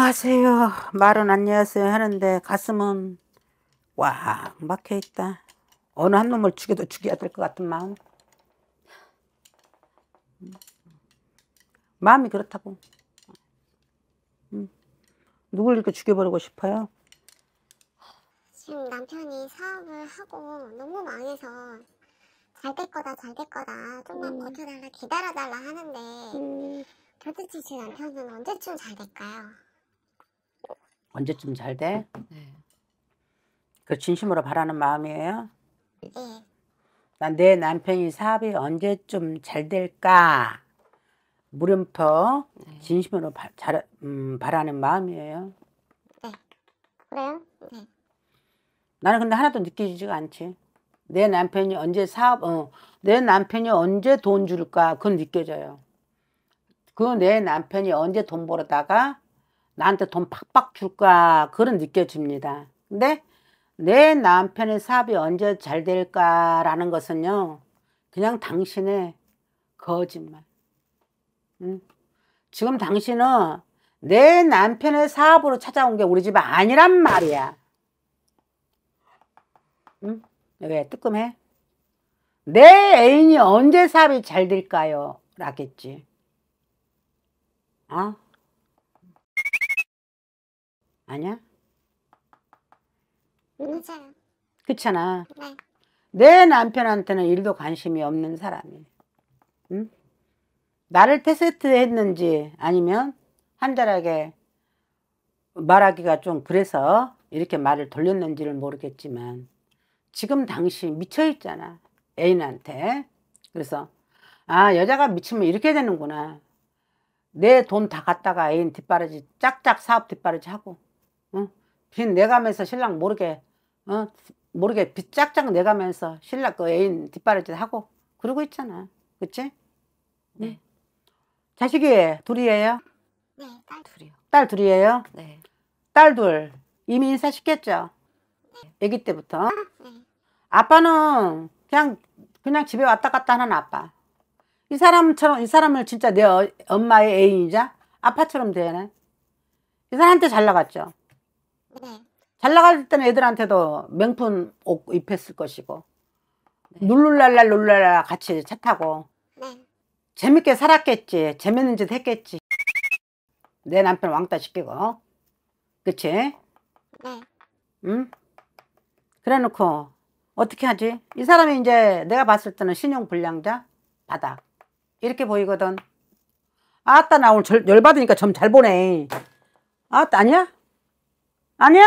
안녕하세요. 아, 말은 안녕하세요 하는데 가슴은 와 막혀있다. 어느 한 놈을 죽여도 죽여야 될 것 같은 마음. 음. 마음이 그렇다고. 응. 음. 누굴 이렇게 죽여버리고 싶어요? 지금 남편이 사업을 하고 너무 망해서 잘 될 거다 잘 될 거다 좀만 음. 버텨달라 기다려달라 하는데 음. 도대체 제 남편은 언제쯤 잘 될까요? 언제쯤 잘 돼? 네. 그 진심으로 바라는 마음이에요? 네. 난 내 남편이 사업이 언제쯤 잘 될까? 물음표 네. 진심으로 바, 잘, 음, 바라는 마음이에요. 네. 그래요? 네. 나는 근데 하나도 느껴지지가 않지. 내 남편이 언제 사업, 어, 내 남편이 언제 돈 줄까? 그건 느껴져요. 그 내 남편이 언제 돈 벌어다가 나한테 돈 팍팍 줄까 그런 느껴집니다. 근데 내 남편의 사업이 언제 잘 될까라는 것은요. 그냥 당신의 거짓말. 응? 지금 당신은 내 남편의 사업으로 찾아온 게 우리 집 아니란 말이야. 응? 왜 뜨끔해? 내 애인이 언제 사업이 잘 될까요? 라겠지. 어? 아니야? 맞아요. 그렇잖아. 네. 내 남편한테는 일도 관심이 없는 사람이 응? 나를 테스트했는지 아니면 한달하게 말하기가 좀 그래서 이렇게 말을 돌렸는지를 모르겠지만 지금 당시 미쳐있잖아 애인한테 그래서 아 여자가 미치면 이렇게 되는구나 내 돈 다 갖다가 애인 뒷바라지 짝짝 사업 뒷바라지 하고 어? 빚 내가면서 신랑 모르게 어? 모르게 빚 짝짝 내가면서 신랑 그 애인 뒷바라지 하고 그러고 있잖아. 그치? 네. 자식이 둘이에요? 네, 딸 둘이요. 딸 둘이에요? 네. 딸 둘. 이미 인사시켰죠? 네. 아기 때부터? 네. 아빠는 그냥 그냥 집에 왔다 갔다 하는 아빠. 이 사람처럼 이 사람을 진짜 내 엄마의 애인이자 아빠처럼 되네 이 사람한테 잘 나갔죠. 네. 잘 나갈 때는 애들한테도 명품 옷 입혔을 것이고 네. 룰룰랄라 룰랄라 같이 차 타고 네. 재밌게 살았겠지 재밌는 짓 했겠지 내 남편 왕따 시키고 그치? 네 응? 그래놓고 어떻게 하지? 이 사람이 이제 내가 봤을 때는 신용불량자 바닥 이렇게 보이거든 아따 나 오늘 절, 열받으니까 점 잘 보네 아따 아니야? 아니야?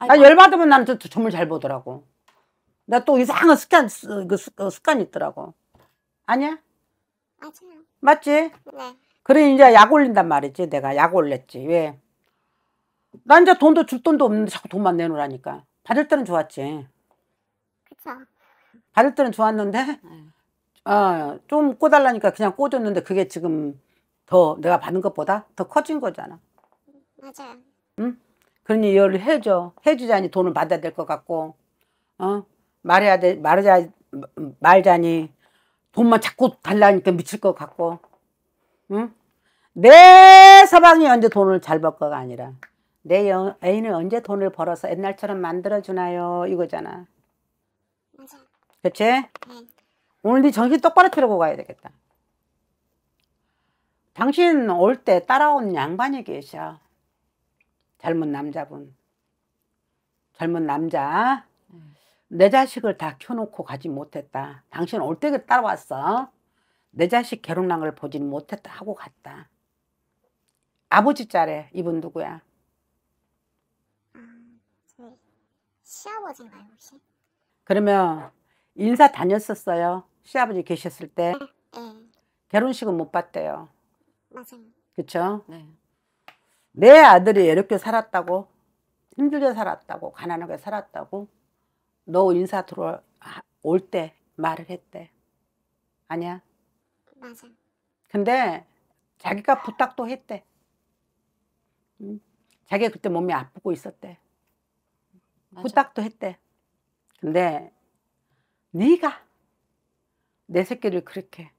아 열받으면 나는 또 점을 잘 보더라고. 나 또 이상한 습관, 그 어, 습관이 있더라고. 아니야? 맞아요. 맞지? 네. 그래, 이제 약 올린단 말이지. 내가 약 올렸지. 왜? 난 이제 돈도 줄 돈도 없는데 자꾸 돈만 내놓으라니까. 받을 때는 좋았지. 그쵸. 받을 때는 좋았는데, 네. 어, 좀 꿔달라니까 그냥 꿔줬는데 그게 지금 더 내가 받은 것보다 더 커진 거잖아. 맞아요. 응? 그런 이해를 해줘. 해주자니 돈을 받아야 될 것 같고, 어? 말해야 돼, 말하자, 말자니 돈만 자꾸 달라니까 미칠 것 같고, 응? 내 서방이 언제 돈을 잘 벌거가 아니라, 내 여, 애인은 언제 돈을 벌어서 옛날처럼 만들어주나요? 이거잖아. 그치? 응. 오늘 네 정신 똑바로 차리고 가야 되겠다. 당신 올 때 따라온 양반이 계셔. 젊은 남자분 젊은 남자 네. 내 자식을 다 키워놓고 가지 못했다 당신 올 때에 따라왔어 내 자식 괴롭난 걸 보진 못했다 하고 갔다 아버지 자래 이분 누구야? 음, 시아버지인가요 혹시? 그러면 인사 다녔었어요? 시아버지 계셨을 때? 네. 결혼식은 못 봤대요. 맞아요. 그쵸? 네. 내 아들이 이렇게 살았다고 힘들게 살았다고 가난하게 살았다고 너 인사 들어올 아, 때 말을 했대 아니야 맞아 근데 자기가 부탁도 했대 응? 자기가 그때 몸이 아프고 있었대 맞아. 부탁도 했대 근데 네가 내 새끼를 그렇게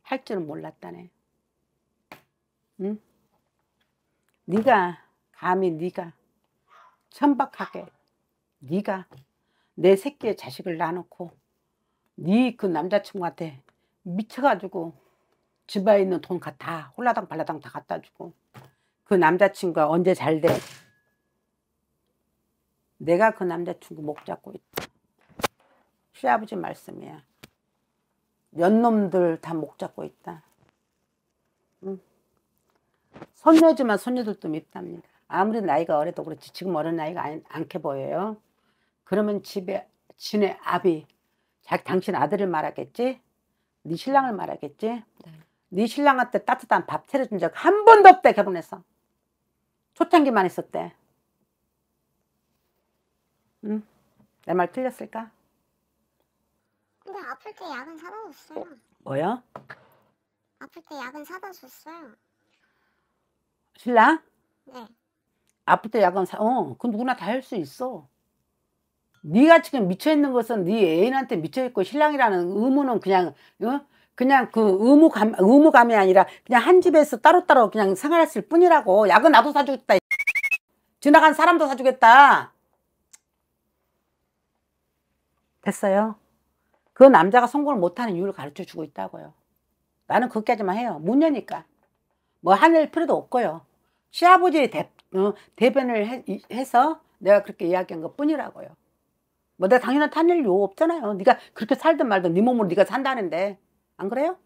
할 줄은 몰랐다네 응? 네가 감히 네가 천박하게 네가 내 새끼의 자식을 낳아놓고 네그 남자친구한테 미쳐가지고 집에 있는 돈다 홀라당 발라당 다 갖다 주고 그 남자친구가 언제 잘 돼? 내가 그 남자친구 목 잡고 있다. 시아버지 말씀이야. 연놈들 다 목 잡고 있다. 응? 손녀지만 손녀들도 밉답니다. 아무리 나이가 어려도 그렇지 지금 어린 나이가 아 않게 보여요. 그러면 집에 지네 아비 자기 당신 아들을 말하겠지? 네 신랑을 말하겠지? 네, 네 신랑한테 따뜻한 밥 차려준 적 한 번도 없대 개분에서 초창기만 있었대. 응? 내 말 틀렸을까? 근데 아플 때 약은 사다 줬어요. 어, 뭐야? 아플 때 약은 사다 줬어요. 신랑? 네. 아플 때 약은 사. 어, 그 누구나 다 할 수 있어. 네가 지금 미쳐 있는 것은 네 애인한테 미쳐 있고 신랑이라는 의무는 그냥 어? 그냥 그 의무감 의무감이 아니라 그냥 한 집에서 따로따로 그냥 생활했을 뿐이라고. 약은 나도 사주겠다. 지나간 사람도 사주겠다. 됐어요. 그 남자가 성공을 못하는 이유를 가르쳐 주고 있다고요. 나는 그렇게하지만 해요. 못 여니까. 뭐 하늘 필요도 없고요. 시아버지 대, 어, 대변을 해, 해서 내가 그렇게 이야기한 것 뿐이라고요. 뭐 내가 당연한 탄일 요 없잖아요. 네가 그렇게 살든 말든 네 몸으로 네가 산다는데 안 그래요?